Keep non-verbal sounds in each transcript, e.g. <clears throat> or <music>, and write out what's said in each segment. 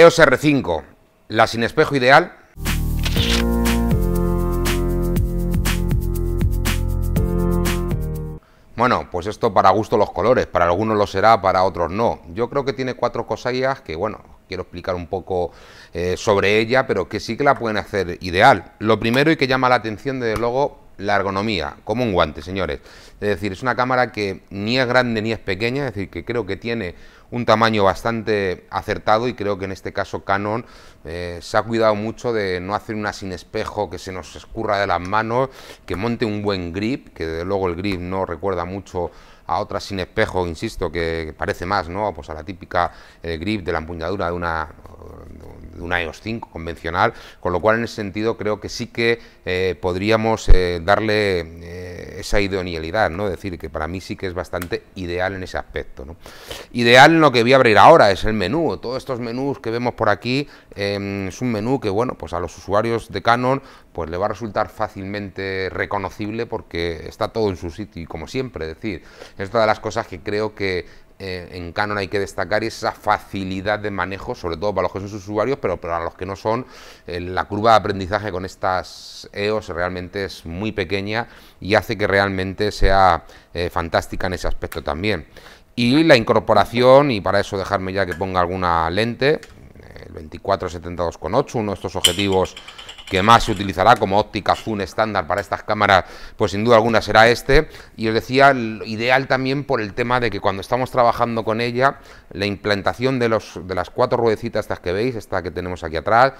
EOS R5, la sin espejo ideal. Bueno, pues esto para gusto los colores, para algunos lo será, para otros no. Yo creo que tiene cuatro cosillas que, bueno, quiero explicar un poco eh, sobre ella, pero que sí que la pueden hacer ideal. Lo primero y que llama la atención, desde luego, la ergonomía, como un guante, señores. Es decir, es una cámara que ni es grande ni es pequeña, es decir, que creo que tiene un tamaño bastante acertado y creo que en este caso Canon eh, se ha cuidado mucho de no hacer una sin espejo que se nos escurra de las manos, que monte un buen grip, que desde luego el grip no recuerda mucho a otra sin espejo, insisto, que parece más ¿no? pues a la típica eh, grip de la empuñadura de una, de una EOS 5 convencional, con lo cual en ese sentido creo que sí que eh, podríamos darle esa idonealidad, ¿no? Es decir, que para mí sí que es bastante ideal en ese aspecto, ¿no? Ideal en lo que voy a abrir ahora es el menú. Todos estos menús que vemos por aquí em, es un menú que, bueno, pues a los usuarios de Canon pues le va a resultar fácilmente reconocible porque está todo en su sitio y como siempre, es decir, es todas de las cosas que creo que eh, en Canon hay que destacar esa facilidad de manejo, sobre todo para los que son usuarios, pero para los que no son, eh, la curva de aprendizaje con estas EOS realmente es muy pequeña y hace que realmente sea eh, fantástica en ese aspecto también. Y la incorporación, y para eso dejarme ya que ponga alguna lente, el 24-72.8, uno de estos objetivos que más se utilizará como óptica zoom estándar para estas cámaras, pues sin duda alguna será este. Y os decía, ideal también por el tema de que cuando estamos trabajando con ella, la implantación de, los, de las cuatro ruedecitas estas que veis, esta que tenemos aquí atrás,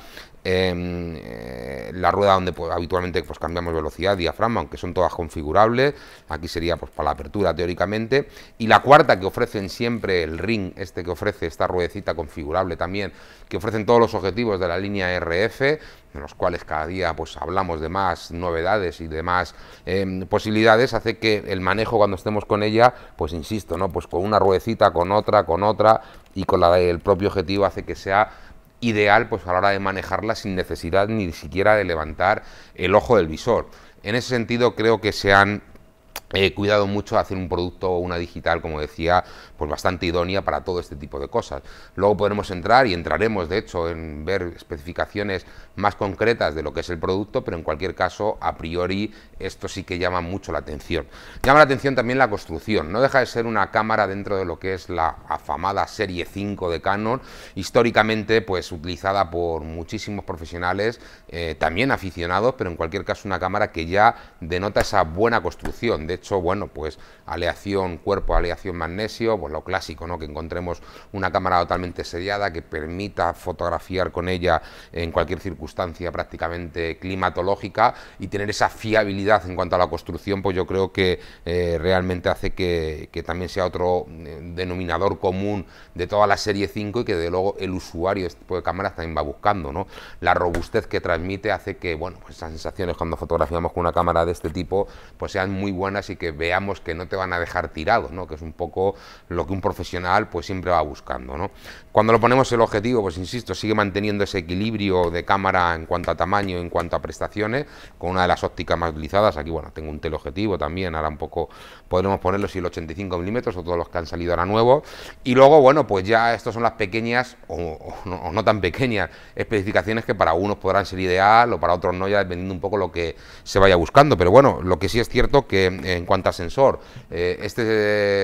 em, eh, la rueda donde pues, habitualmente pues, cambiamos velocidad, diafragma, aunque son todas configurables, aquí sería pues, para la apertura teóricamente, y la cuarta que ofrecen siempre el ring, este que ofrece esta ruedecita configurable también, que ofrecen todos los objetivos de la línea RF, en los cuales cada día pues hablamos de más novedades y de más em, posibilidades, hace que el manejo cuando estemos con ella, pues insisto, ¿no? Pues con una ruedecita, con otra, con otra, y con la del propio objetivo hace que sea ideal pues a la hora de manejarla sin necesidad ni siquiera de levantar el ojo del visor. En ese sentido creo que se han He cuidado mucho de hacer un producto o una digital, como decía, pues bastante idónea para todo este tipo de cosas. Luego podremos entrar y entraremos, de hecho, en ver especificaciones más concretas de lo que es el producto, pero en cualquier caso, a priori, esto sí que llama mucho la atención. Llama la atención también la construcción. No deja de ser una cámara dentro de lo que es la afamada serie 5 de Canon, históricamente pues utilizada por muchísimos profesionales, eh, también aficionados, pero en cualquier caso una cámara que ya denota esa buena construcción. De hecho, bueno, pues aleación cuerpo, aleación magnesio, pues lo clásico, ¿no? Que encontremos una cámara totalmente sellada que permita fotografiar con ella en cualquier circunstancia prácticamente climatológica y tener esa fiabilidad en cuanto a la construcción, pues yo creo que eh, realmente hace que, también sea otro eh, denominador común de toda la serie 5 y que de luego el usuario de este tipo de cámaras también va buscando, ¿no? La robustez que transmite hace que, bueno, pues esas sensaciones cuando fotografiamos con una cámara de este tipo, pues sean muy buenas y que veamos que no te van a dejar tirado, ¿no? que es un poco lo que un profesional pues siempre va buscando. Cuando lo ponemos el objetivo, pues insisto, sigue manteniendo ese equilibrio de cámara en cuanto a tamaño, en cuanto a prestaciones, con una de las ópticas más utilizadas, aquí bueno, tengo un teleobjetivo también, ahora un poco podremos ponerlo si el 85 mm o todos los que han salido ahora nuevos, y luego bueno, pues ya estas son las pequeñas o, no, tan pequeñas especificaciones que para unos podrán ser ideal o para otros no, ya dependiendo un poco lo que se vaya buscando, pero bueno, lo que sí es cierto que... Eh, en cuanto a sensor, eh, este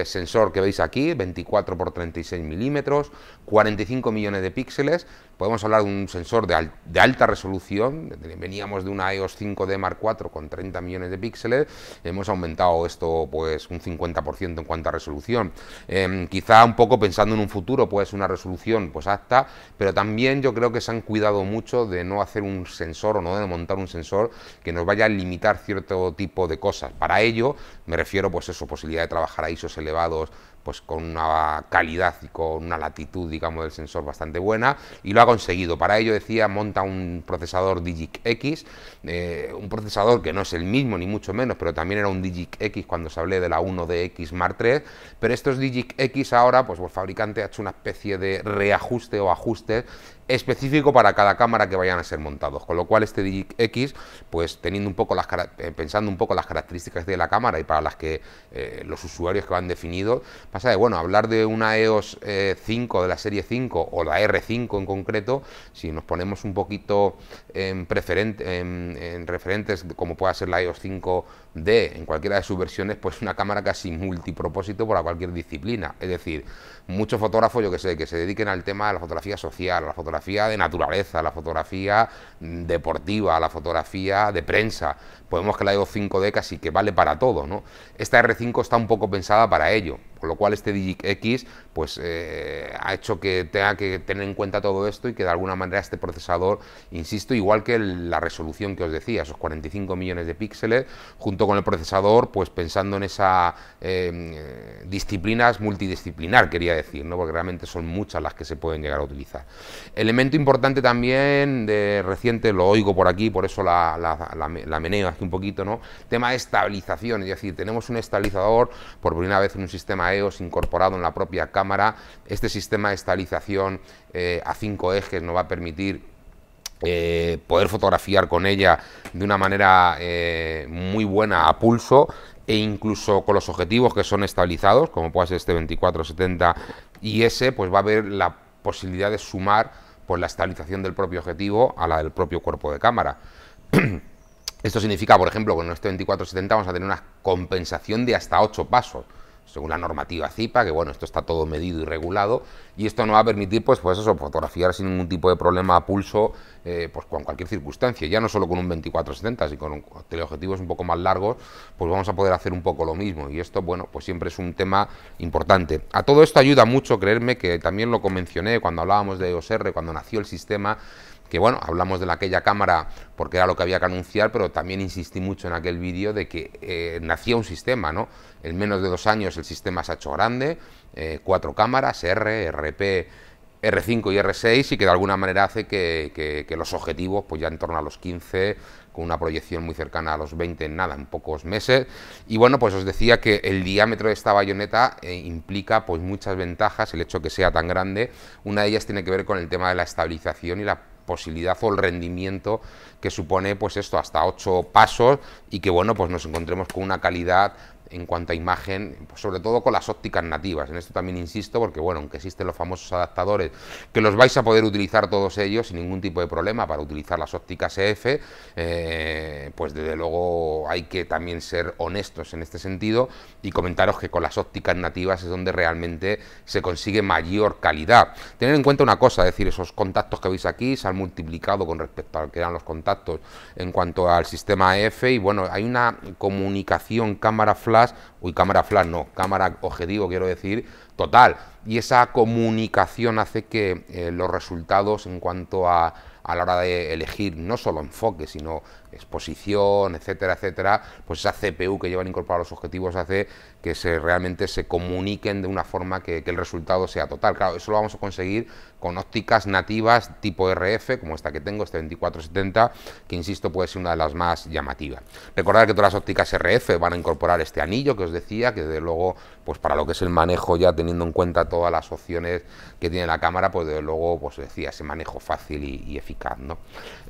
eh, sensor que veis aquí, 24 x 36 milímetros, 45 millones de píxeles, podemos hablar de un sensor de, alta resolución, veníamos de una EOS 5D Mark IV con 30 millones de píxeles, hemos aumentado esto pues un 50% en cuanto a resolución, em, quizá un poco pensando en un futuro pues una resolución pues apta, pero también yo creo que se han cuidado mucho de no hacer un sensor o no de montar un sensor que nos vaya a limitar cierto tipo de cosas, para ello me refiero pues eso, posibilidad de trabajar a ISOs elevados pues con una calidad y con una latitud, digamos, del sensor bastante buena, y lo ha conseguido. Para ello, decía, monta un procesador Digic X, eh, un procesador que no es el mismo, ni mucho menos, pero también era un Digic X cuando se hablé de la 1DX Mark 3 pero estos Digic X ahora, pues el fabricante ha hecho una especie de reajuste o ajuste específico para cada cámara que vayan a ser montados, con lo cual este X pues teniendo un poco las eh, pensando un poco las características de la cámara y para las que eh, los usuarios que van definidos, pasa de bueno, hablar de una EOS 5 eh, de la serie 5 o la R5 en concreto, si nos ponemos un poquito en, preferente, referentes como pueda ser la EOS 5D en cualquiera de sus versiones, pues una cámara casi multipropósito para cualquier disciplina, es decir, muchos fotógrafos, yo que sé, que se dediquen al tema de la fotografía social, la fotografía de naturaleza, la fotografía mm, deportiva, la fotografía de prensa. Podemos que la EO 5D casi que vale para todo, ¿no? Esta R5 está un poco pensada para ello, con lo cual este DigiX pues eh, ha hecho que tenga que tener en cuenta todo esto y que de alguna manera este procesador, insisto, igual que la resolución que os decía, esos 45 millones de píxeles, junto con el procesador, pues pensando en esa em, disciplinas multidisciplinar, quería decir, ¿no? porque realmente son muchas las que se pueden llegar a utilizar. Elemento importante también de reciente, lo oigo por aquí, por eso la, la, meneo aquí un poquito, ¿no? tema de estabilización, es decir, tenemos un estabilizador por primera vez en un sistema EOS incorporado en la propia cámara este sistema de estabilización eh, a cinco ejes nos va a permitir eh, poder fotografiar con ella de una manera eh, muy buena a pulso e incluso con los objetivos que son estabilizados, como puede ser este 24-70 y ese, pues va a haber la posibilidad de sumar pues, la estabilización del propio objetivo a la del propio cuerpo de cámara. <clears throat> Esto significa, por ejemplo, con este 24-70 vamos a tener una compensación de hasta 8 pasos según la normativa CIPA, que bueno, esto está todo medido y regulado, y esto nos va a permitir, pues, pues eso, fotografiar sin ningún tipo de problema a pulso, eh, pues con cualquier circunstancia, ya no solo con un 24-70, sino con teleobjetivos un poco más largos, pues vamos a poder hacer un poco lo mismo, y esto, bueno, pues siempre es un tema importante. A todo esto ayuda mucho, creerme, que también lo convencioné cuando hablábamos de OSR, cuando nació el sistema, que bueno, hablamos de la, aquella cámara porque era lo que había que anunciar, pero también insistí mucho en aquel vídeo de que eh, nacía un sistema, ¿no? En menos de dos años el sistema se ha hecho grande, eh, cuatro cámaras, R, RP, R5 y R6 y que de alguna manera hace que, los objetivos, pues ya en torno a los 15, con una proyección muy cercana a los 20 en nada, en pocos meses. Y bueno, pues os decía que el diámetro de esta bayoneta eh, implica pues muchas ventajas, el hecho que sea tan grande. Una de ellas tiene que ver con el tema de la estabilización y la posibilidad o el rendimiento que supone pues esto hasta ocho pasos y que bueno pues nos encontremos con una calidad en cuanto a imagen, pues sobre todo con las ópticas nativas. En esto también insisto, porque bueno, aunque existen los famosos adaptadores, que los vais a poder utilizar todos ellos sin ningún tipo de problema para utilizar las ópticas EF, eh, pues desde luego hay que también ser honestos en este sentido y comentaros que con las ópticas nativas es donde realmente se consigue mayor calidad. Tener en cuenta una cosa, es decir, esos contactos que veis aquí se han multiplicado con respecto al que eran los contactos en cuanto al sistema EF y bueno, hay una comunicación cámara flash uy, cámara flash no, cámara objetivo quiero decir, total. Y esa comunicación hace que eh, los resultados en cuanto a, a la hora de elegir no solo enfoque, sino exposición, etcétera, etcétera, pues esa CPU que llevan incorporados los objetivos hace que se, realmente se comuniquen de una forma que, el resultado sea total. Claro, eso lo vamos a conseguir con ópticas nativas tipo RF, como esta que tengo, este 2470, que insisto puede ser una de las más llamativas. Recordad que todas las ópticas RF van a incorporar este anillo que os decía, que desde luego, pues para lo que es el manejo ya teniendo en cuenta todas las opciones que tiene la cámara, pues desde luego, pues decía, ese manejo fácil y, eficaz, ¿no?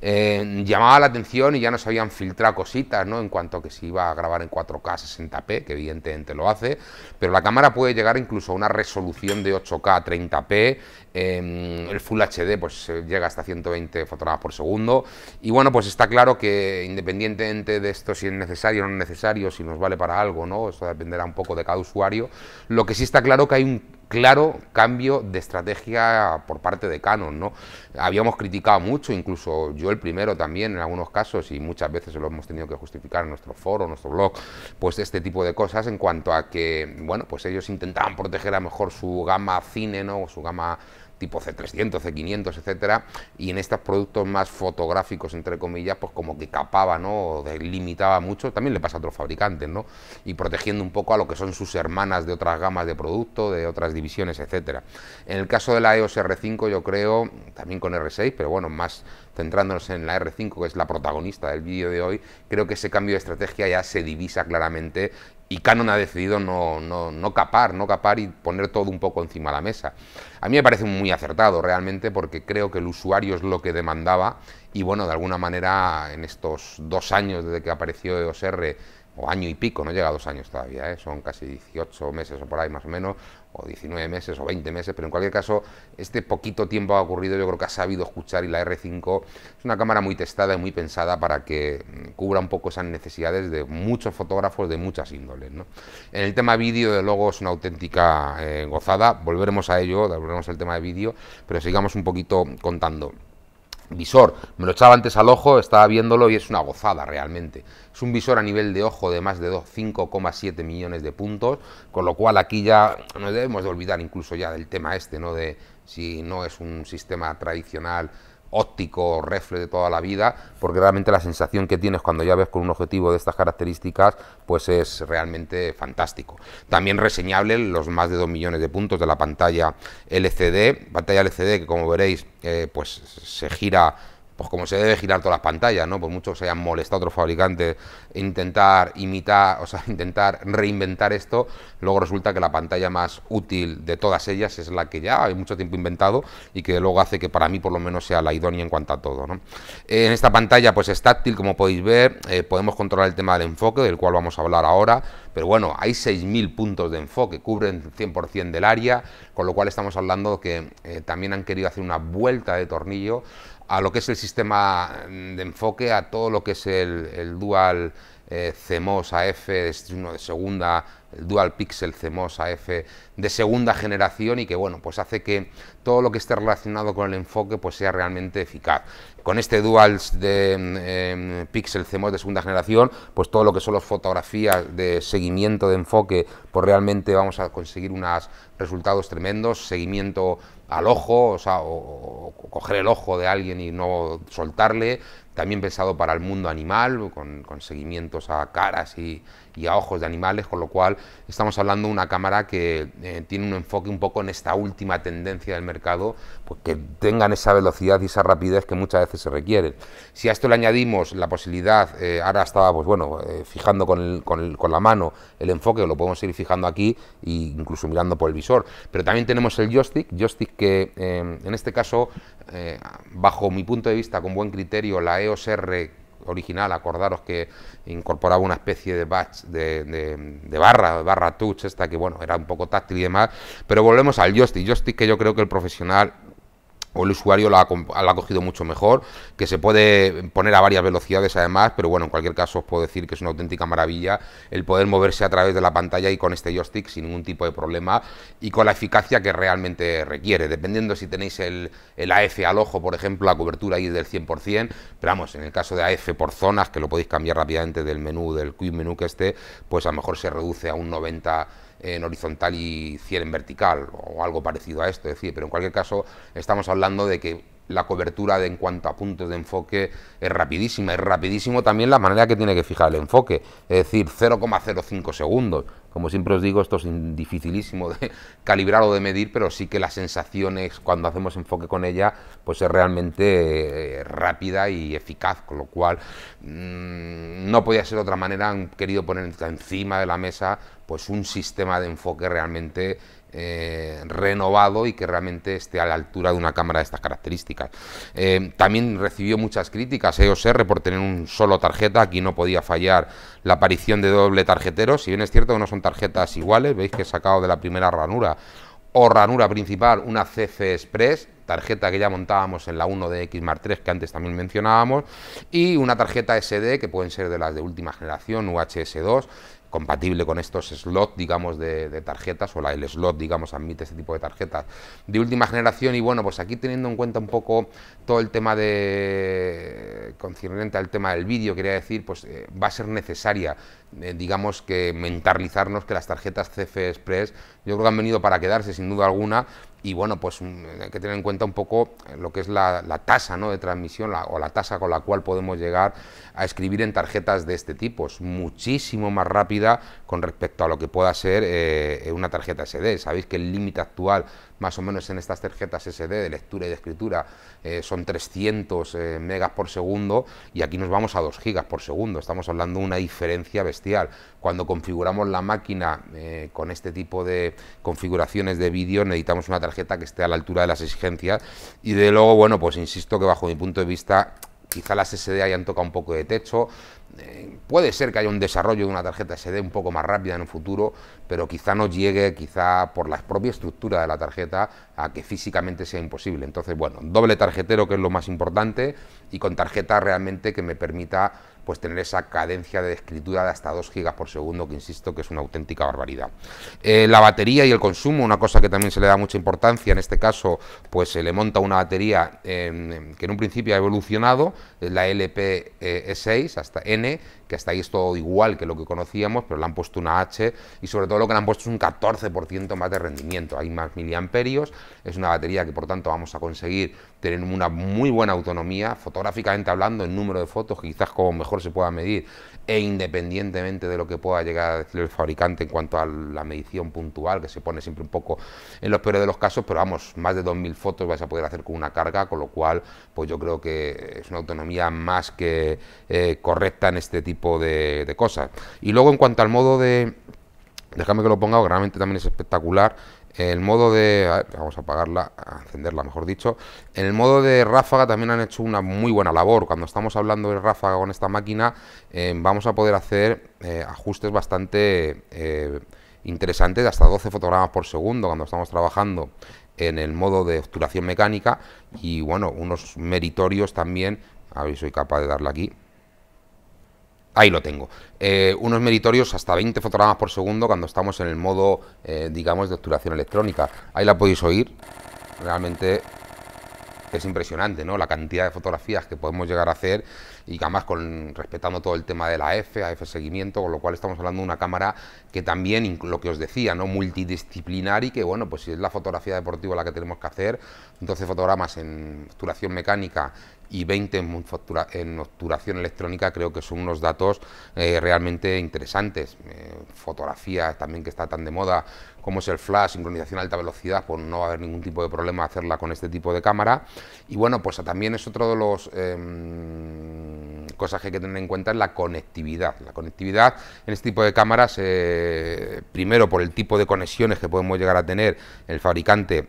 Eh, llamaba la atención y ya nos habían filtrado cositas, En cuanto a que se iba a grabar en 4K 60p, que evidentemente lo hace, pero la cámara puede llegar incluso a una resolución de 8K 30p, em, el Full HD pues eh, llega hasta 120 fotogramas por segundo, y bueno, pues está claro que independientemente de esto, si es necesario o no es necesario, si nos vale para algo, ¿no? Eso dependerá un poco de cada usuario, lo que sí está claro que hay un claro cambio de estrategia por parte de Canon. ¿no? Habíamos criticado mucho, incluso yo el primero también en algunos casos, y muchas veces lo hemos tenido que justificar en nuestro foro, en nuestro blog, pues este tipo de cosas en cuanto a que, bueno, pues ellos intentaban proteger a lo mejor su gama cine, ¿no? O su gama tipo C300, C500, etcétera, y en estos productos más fotográficos, entre comillas, pues como que capaba, ¿no? O delimitaba mucho, también le pasa a otros fabricantes, ¿no? Y protegiendo un poco a lo que son sus hermanas de otras gamas de producto, de otras divisiones, etcétera. En el caso de la EOS R5, yo creo, también con R6, pero bueno, más centrándonos en la R5, que es la protagonista del vídeo de hoy, creo que ese cambio de estrategia ya se divisa claramente y Canon ha decidido no, no, capar, no capar y poner todo un poco encima de la mesa. A mí me parece muy acertado realmente porque creo que el usuario es lo que demandaba y bueno, de alguna manera en estos dos años desde que apareció EOS R, o año y pico, no llega a dos años todavía, ¿eh? son casi 18 meses o por ahí más o menos, o 19 meses o 20 meses, pero en cualquier caso, este poquito tiempo ha ocurrido, yo creo que ha sabido escuchar y la R5 es una cámara muy testada y muy pensada para que mm, cubra un poco esas necesidades de muchos fotógrafos de muchas índoles. En el tema vídeo, de luego, es una auténtica eh, gozada, volveremos a ello, volveremos al tema de vídeo, pero sigamos un poquito contando visor. Me lo echaba antes al ojo, estaba viéndolo y es una gozada realmente. Es un visor a nivel de ojo de más de 5,7 millones de puntos, con lo cual aquí ya nos debemos de olvidar incluso ya del tema este, ¿no? De si no es un sistema tradicional óptico refle de toda la vida, porque realmente la sensación que tienes cuando ya ves con un objetivo de estas características, pues es realmente fantástico. También reseñable los más de 2 millones de puntos de la pantalla LCD, pantalla LCD que como veréis, eh, pues se gira pues como se debe girar todas las pantallas, ¿no? Por mucho se hayan molestado otros fabricantes, intentar imitar, o sea, <laughs> intentar reinventar esto, luego resulta que la pantalla más útil de todas ellas es la que ya hay mucho tiempo inventado y que luego hace que para mí por lo menos sea la idónea en cuanto a todo, en esta pantalla pues es táctil, como podéis ver, eh, podemos controlar el tema del enfoque, del cual vamos a hablar ahora, pero bueno, hay 6.000 puntos de enfoque, cubren 100% del área, con lo cual estamos hablando que eh, también han querido hacer una vuelta de tornillo a lo que es el sistema mm, de enfoque, a todo lo que es el, dual eh, CMOS AF de segunda, el dual pixel CMOS AF de segunda generación y que bueno, pues hace que todo lo que esté relacionado con el enfoque pues sea realmente eficaz. Con este dual de mm, em, pixel CMOS de segunda generación, pues todo lo que son las fotografías de seguimiento de enfoque, pues realmente vamos a conseguir unos resultados tremendos, seguimiento al ojo, o sea, o, coger el ojo de alguien y no soltarle, también pensado para el mundo animal, con, con seguimientos a caras y, a ojos de animales, con lo cual estamos hablando de una cámara que eh, tiene un enfoque un poco en esta última tendencia del mercado, pues que tengan esa velocidad y esa rapidez que muchas veces se requieren. Si a esto le añadimos la posibilidad, eh, ahora estaba pues bueno, eh, fijando con, con, con, la mano el enfoque, lo podemos ir fijando aquí e incluso mirando por el visor, pero también tenemos el joystick, joystick que en este caso, bajo mi punto de vista, con buen criterio, la EOS original, acordaros que incorporaba una especie de, batch, de, barra, barra touch, esta que bueno, era un poco táctil y demás, pero volvemos al joystick, joystick que yo creo que el profesional o el usuario lo ha, cogido mucho mejor, que se puede poner a varias velocidades además, pero bueno, en cualquier caso os puedo decir que es una auténtica maravilla el poder moverse a través de la pantalla y con este joystick sin ningún tipo de problema y con la eficacia que realmente requiere, dependiendo si tenéis el, AF al ojo, por ejemplo, la cobertura ahí es del 100%, pero vamos, en el caso de AF por zonas, que lo podéis cambiar rápidamente del menú, del quick menú que esté, pues a lo mejor se reduce a un 90%, en horizontal y 100 en vertical o algo parecido a esto, es decir, pero en cualquier caso estamos hablando de que la cobertura en cuanto a puntos de enfoque es rapidísima, es rapidísimo también la manera que tiene que fijar el enfoque, es decir, 0,05 segundos, como siempre os digo, esto es dificilísimo de <laughs> calibrar o de medir, pero sí que las sensaciones cuando hacemos enfoque con ella, pues es realmente eh, rápida y eficaz, con lo cual mm, no podía ser de otra manera, han querido poner encima de la mesa pues un sistema de enfoque realmente eh, renovado y que realmente esté a la altura de una cámara de estas características. Eh, también recibió muchas críticas EOSR eh, por tener un solo tarjeta, aquí no podía fallar la aparición de doble tarjetero, si bien es cierto que no son tarjetas iguales, veis que he sacado de la primera ranura o ranura principal una CC Express, tarjeta que ya montábamos en la 1 de mark 3 que antes también mencionábamos y una tarjeta SD que pueden ser de las de última generación UHS 2 compatible con estos slots, digamos, de, tarjetas, o la, el slot, digamos, admite este tipo de tarjetas de última generación. Y bueno, pues aquí teniendo en cuenta un poco todo el tema de concernente al tema del vídeo, quería decir, pues eh, va a ser necesaria, eh, digamos que mentalizarnos que las tarjetas CF Express, yo creo que han venido para quedarse sin duda alguna y bueno, pues mm, hay que tener en cuenta un poco eh, lo que es la, tasa de transmisión o la tasa con la cual podemos llegar a escribir en tarjetas de este tipo, es muchísimo más rápida con respecto a lo que pueda ser una tarjeta SD, sabéis que el límite actual más o menos en estas tarjetas SD de lectura y de escritura eh, son 300 eh, megas por segundo y aquí nos vamos a 2 gigas por segundo. Estamos hablando de una diferencia bestial. Cuando configuramos la máquina eh, con este tipo de configuraciones de vídeo necesitamos una tarjeta que esté a la altura de las exigencias y de luego, bueno, pues insisto que bajo mi punto de vista quizá las SD hayan tocado un poco de techo. Eh, puede ser que haya un desarrollo de una tarjeta SD un poco más rápida en un futuro, pero quizá no llegue, quizá por la propia estructura de la tarjeta, a que físicamente sea imposible. Entonces, bueno, doble tarjetero que es lo más importante y con tarjeta realmente que me permita pues tener esa cadencia de escritura de hasta 2 gigas por segundo, que insisto que es una auténtica barbaridad. Eh, la batería y el consumo, una cosa que también se le da mucha importancia, en este caso, pues se le monta una batería eh, que en un principio ha evolucionado, la lp 6 e hasta N, que hasta ahí es todo igual que lo que conocíamos, pero le han puesto una H y sobre todo lo que le han puesto es un 14% más de rendimiento. Hay más miliamperios, es una batería que por tanto vamos a conseguir tener una muy buena autonomía, fotográficamente hablando, en número de fotos, quizás como mejor se pueda medir, e independientemente de lo que pueda llegar a decir el fabricante en cuanto a la medición puntual, que se pone siempre un poco en los peores de los casos, pero vamos, más de 2.000 fotos vais a poder hacer con una carga, con lo cual, pues yo creo que es una autonomía más que eh, correcta en este tipo de, cosas. Y luego en cuanto al modo de... Déjame que lo ponga, que realmente también es espectacular el modo de. vamos a apagarla, encenderla, mejor dicho. En el modo de ráfaga también han hecho una muy buena labor. Cuando estamos hablando de ráfaga con esta máquina, eh, vamos a poder hacer eh, ajustes bastante eh, interesantes, de hasta 12 fotogramas por segundo, cuando estamos trabajando en el modo de obturación mecánica. Y bueno, unos meritorios también. A ver si soy capaz de darle aquí. Ahí lo tengo. Eh, unos meritorios hasta 20 fotogramas por segundo cuando estamos en el modo, eh, digamos, de obturación electrónica. Ahí la podéis oír. Realmente es impresionante, ¿no? La cantidad de fotografías que podemos llegar a hacer y además con, respetando todo el tema de la F, AF seguimiento, con lo cual estamos hablando de una cámara que también, lo que os decía, ¿no? Multidisciplinar y que, bueno, pues si es la fotografía deportiva la que tenemos que hacer, 12 fotogramas en obturación mecánica y 20 en, obturación electrónica, creo que son unos datos eh, realmente interesantes. Eh, fotografía también que está tan de moda, como es el flash, sincronización a alta velocidad, pues no va a haber ningún tipo de problema hacerla con este tipo de cámara. Y bueno, pues también es otro de los em, cosas que hay que tener en cuenta es la conectividad. La conectividad en este tipo de cámaras, eh, primero por el tipo de conexiones que podemos llegar a tener, el fabricante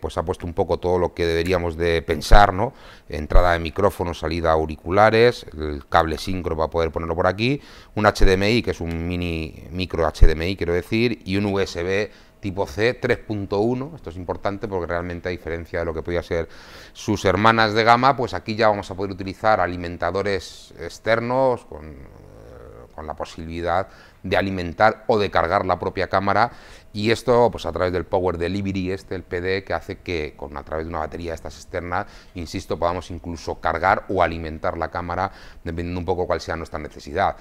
pues ha puesto un poco todo lo que deberíamos de pensar, ¿no? Entrada micrófono, salida auriculares, el cable sincro para poder ponerlo por aquí, un HDMI, que es un mini micro HDMI, quiero decir, y un USB tipo C 3.1, esto es importante porque realmente a diferencia de lo que podía ser sus hermanas de gama, pues aquí ya vamos a poder utilizar alimentadores externos con, eh, con la posibilidad de alimentar o de cargar la propia cámara y esto, pues a través del Power Delivery, este, el PD, que hace que con, a través de una batería de estas externas, insisto, podamos incluso cargar o alimentar la cámara, dependiendo un poco cuál sea nuestra necesidad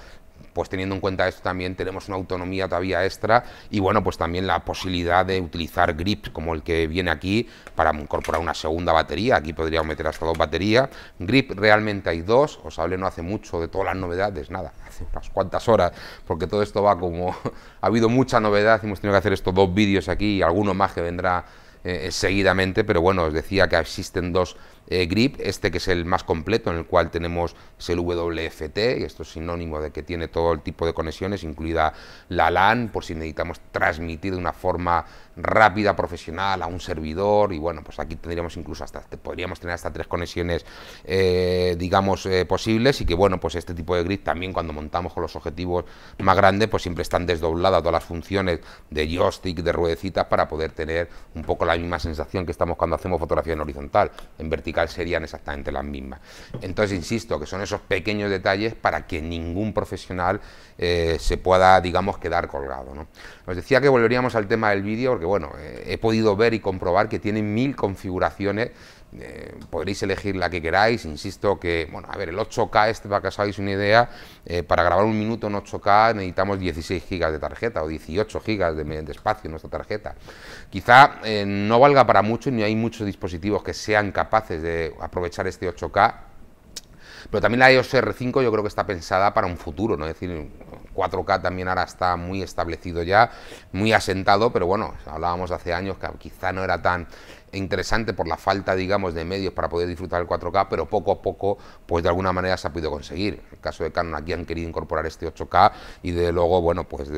pues teniendo en cuenta esto también tenemos una autonomía todavía extra y bueno, pues también la posibilidad de utilizar Grip como el que viene aquí para incorporar una segunda batería, aquí podríamos meter hasta dos baterías, grip realmente hay dos, os hablé no hace mucho de todas las novedades, nada, hace unas cuantas horas, porque todo esto va como, <laughs> ha habido mucha novedad, hemos tenido que hacer estos dos vídeos aquí y alguno más que vendrá eh, eh, seguidamente, pero bueno, os decía que existen dos eh, grip, este que es el más completo, en el cual tenemos el WFT, y esto es sinónimo de que tiene todo el tipo de conexiones, incluida la LAN, por si necesitamos transmitir de una forma rápida, profesional, a un servidor, y bueno, pues aquí tendríamos incluso hasta, podríamos tener hasta tres conexiones, eh, digamos, eh, posibles, y que bueno, pues este tipo de grip también cuando montamos con los objetivos más grandes, pues siempre están desdobladas todas las funciones de joystick, de ruedecitas, para poder tener un poco la misma sensación que estamos cuando hacemos fotografía en horizontal, en vertical serían exactamente las mismas. Entonces, insisto, que son esos pequeños detalles para que ningún profesional eh, se pueda, digamos, quedar colgado. ¿no? Os decía que volveríamos al tema del vídeo, porque bueno, eh, he podido ver y comprobar que tiene mil configuraciones eh, podréis elegir la que queráis, insisto que, bueno, a ver, el 8K este, para que os hagáis una idea, eh, para grabar un minuto en 8K necesitamos 16 GB de tarjeta o 18 GB de, de, espacio en nuestra tarjeta. Quizá eh, no valga para mucho, ni hay muchos dispositivos que sean capaces de aprovechar este 8K, pero también la EOS R5 yo creo que está pensada para un futuro, ¿no? Es decir, 4K también ahora está muy establecido ya, muy asentado, pero bueno, hablábamos hace años que quizá no era tan interesante por la falta, digamos, de medios para poder disfrutar el 4K, pero poco a poco, pues de alguna manera se ha podido conseguir. En el caso de Canon aquí han querido incorporar este 8K y de luego, bueno, pues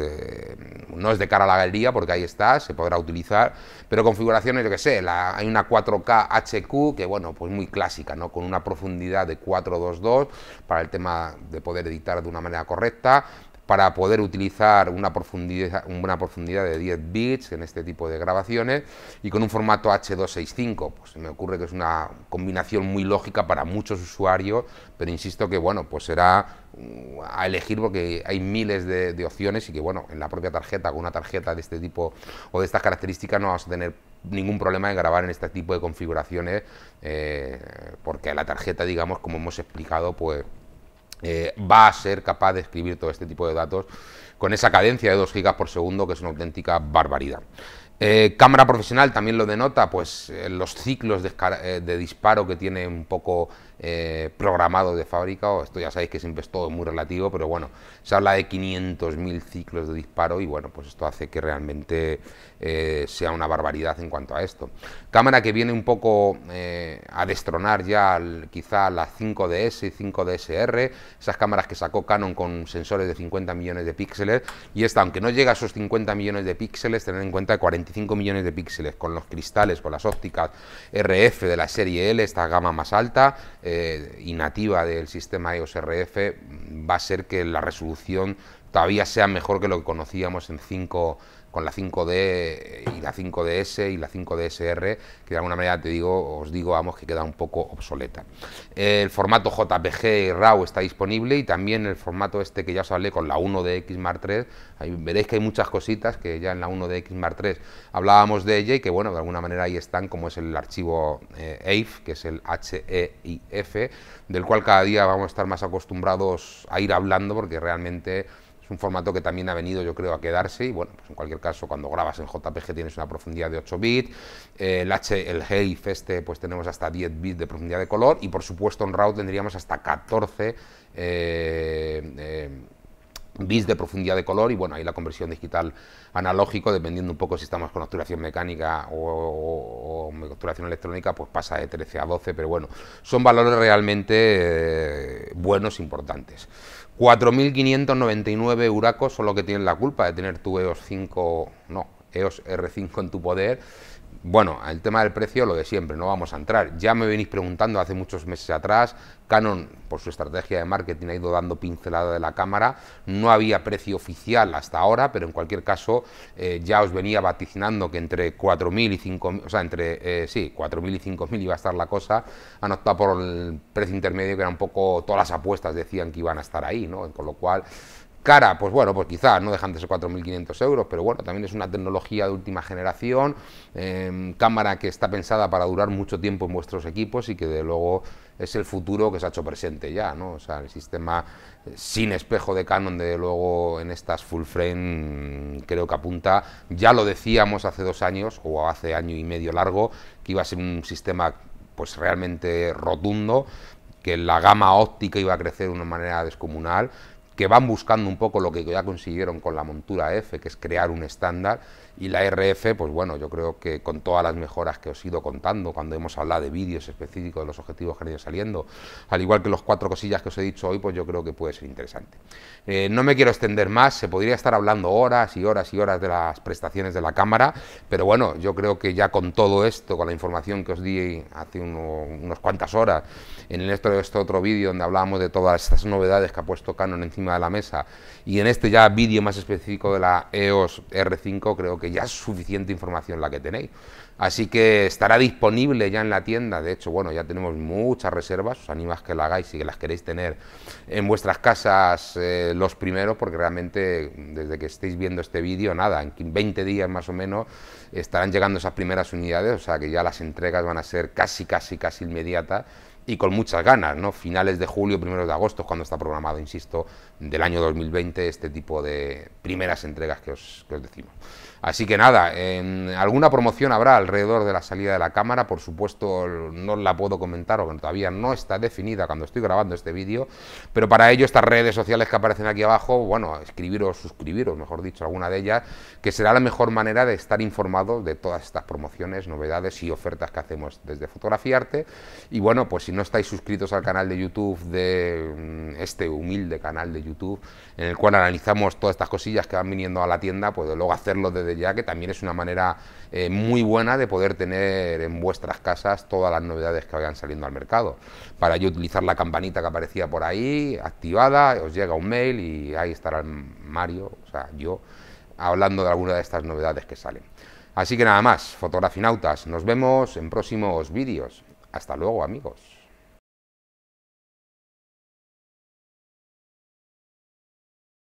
no es de cara a la galería porque ahí está, se podrá utilizar, pero configuraciones, yo que sé, hay una 4K HQ que, bueno, pues muy clásica, ¿no? Con una profundidad de 422 para el tema de poder editar de una manera correcta, para poder utilizar una profundidad, una profundidad de 10 bits en este tipo de grabaciones y con un formato H265. Pues me ocurre que es una combinación muy lógica para muchos usuarios, pero insisto que bueno, pues será mm, a elegir porque hay miles de, opciones y que bueno, en la propia tarjeta, con una tarjeta de este tipo o de estas características no vas a tener ningún problema en grabar en este tipo de configuraciones eh, porque la tarjeta digamos como hemos explicado pues eh, va a ser capaz de escribir todo este tipo de datos con esa cadencia de 2 gigas por segundo, que es una auténtica barbaridad. Eh, cámara profesional también lo denota, pues eh, los ciclos de, de, disparo que tiene un poco eh, programado de fábrica, o esto ya sabéis que siempre es todo muy relativo, pero bueno, se habla de 500.000 ciclos de disparo y bueno, pues esto hace que realmente eh, sea una barbaridad en cuanto a esto. Cámara que viene un poco eh, a destronar ya quizá la 5DS y 5DSR, esas cámaras que sacó Canon con sensores de 50 millones de píxeles, y esta, aunque no llega a esos 50 millones de píxeles, tener en cuenta 45 millones de píxeles con los cristales, con las ópticas RF de la serie L, esta gama más alta, y eh, nativa del sistema iOS RF mm, va a ser que la resolución todavía sea mejor que lo que conocíamos en 5 la 5D eh, y la 5DS y la 5DSR, que de alguna manera te digo, os digo, vamos, que queda un poco obsoleta. El formato JPG y RAW está disponible y también el formato este que ya os hablé con la 1DX Mark III, veréis que hay muchas cositas que ya en la 1DX Mark III hablábamos de ella y que bueno, de alguna manera ahí están, como es el archivo eh, que es el HEIF, del cual cada día vamos a estar más acostumbrados a ir hablando porque realmente un formato que también ha venido, yo creo, a quedarse y bueno, pues en cualquier caso, cuando grabas en JPG tienes una profundidad de 8 bits, el H, el HEIF este, pues tenemos hasta 10 bits de profundidad de color y por supuesto en RAW tendríamos hasta 14 eh, eh, bits de profundidad de color y bueno, ahí la conversión digital analógico, dependiendo un poco si estamos con obturación mecánica o, o electrónica pues pasa de 13 a 12, pero bueno, son valores realmente eh, buenos, importantes. 4.599 huracos son los que tienen la culpa de tener tu EOS 5, no, EOS R5 en tu poder bueno, el tema del precio, lo de siempre, no vamos a entrar. Ya me venís preguntando hace muchos meses atrás, Canon, por su estrategia de marketing, ha ido dando pincelada de la cámara. No había precio oficial hasta ahora, pero en cualquier caso eh, ya os venía vaticinando que entre 4.000 y 5.000, o sea, entre, eh, sí, 4.000 y 5.000 iba a estar la cosa. Han optado por el precio intermedio, que era un poco, todas las apuestas decían que iban a estar ahí, ¿no? Con lo cual... Cara, pues bueno, pues quizás no dejan de ser 4.500 euros, pero bueno, también es una tecnología de última generación, em, cámara que está pensada para durar mucho tiempo en vuestros equipos y que de luego es el futuro que se ha hecho presente ya, ¿no? O sea, el sistema eh, sin espejo de Canon, de luego en estas full frame, mm, creo que apunta, ya lo decíamos hace dos años o hace año y medio largo, que iba a ser un sistema pues realmente rotundo, que la gama óptica iba a crecer de una manera descomunal que van buscando un poco lo que ya consiguieron con la montura F, que es crear un estándar y la RF, pues bueno, yo creo que con todas las mejoras que os he ido contando, cuando hemos hablado de vídeos específicos de los objetivos que han ido saliendo, al igual que los cuatro cosillas que os he dicho hoy, pues yo creo que puede ser interesante. Eh, no me quiero extender más, se podría estar hablando horas y horas y horas de las prestaciones de la cámara, pero bueno, yo creo que ya con todo esto, con la información que os di hace unas cuantas horas, en este, este otro vídeo donde hablábamos de todas estas novedades que ha puesto Canon encima de la mesa, y en este ya vídeo más específico de la EOS R5, creo que ya es suficiente información la que tenéis. Así que estará disponible ya en la tienda, de hecho, bueno, ya tenemos muchas reservas, os animas que la hagáis y que las queréis tener en vuestras casas eh, los primeros, porque realmente desde que estéis viendo este vídeo, nada, en 20 días más o menos estarán llegando esas primeras unidades, o sea que ya las entregas van a ser casi, casi, casi inmediatas y con muchas ganas, ¿no? Finales de julio, primeros de agosto, cuando está programado, insisto, del año 2020, este tipo de primeras entregas que os decimos. Así que nada, alguna promoción habrá alrededor de la salida de la cámara, por supuesto no la puedo comentar, o todavía no está definida cuando estoy grabando este vídeo, pero para ello estas redes sociales que aparecen aquí abajo, bueno, escribiros, suscribiros, mejor dicho, alguna de ellas, que será la mejor manera de estar informado de todas estas promociones, novedades y ofertas que hacemos desde Arte, Y bueno, pues si no estáis suscritos al canal de YouTube de mm, este humilde canal de YouTube, en el cual analizamos todas estas cosillas que van viniendo a la tienda, pues luego hacerlo desde ya, que también es una manera eh, muy buena de poder tener en vuestras casas todas las novedades que vayan saliendo al mercado. Para yo utilizar la campanita que aparecía por ahí, activada, os llega un mail y ahí estará Mario, o sea, yo, hablando de alguna de estas novedades que salen. Así que nada más, fotografinautas, nos vemos en próximos vídeos. Hasta luego amigos.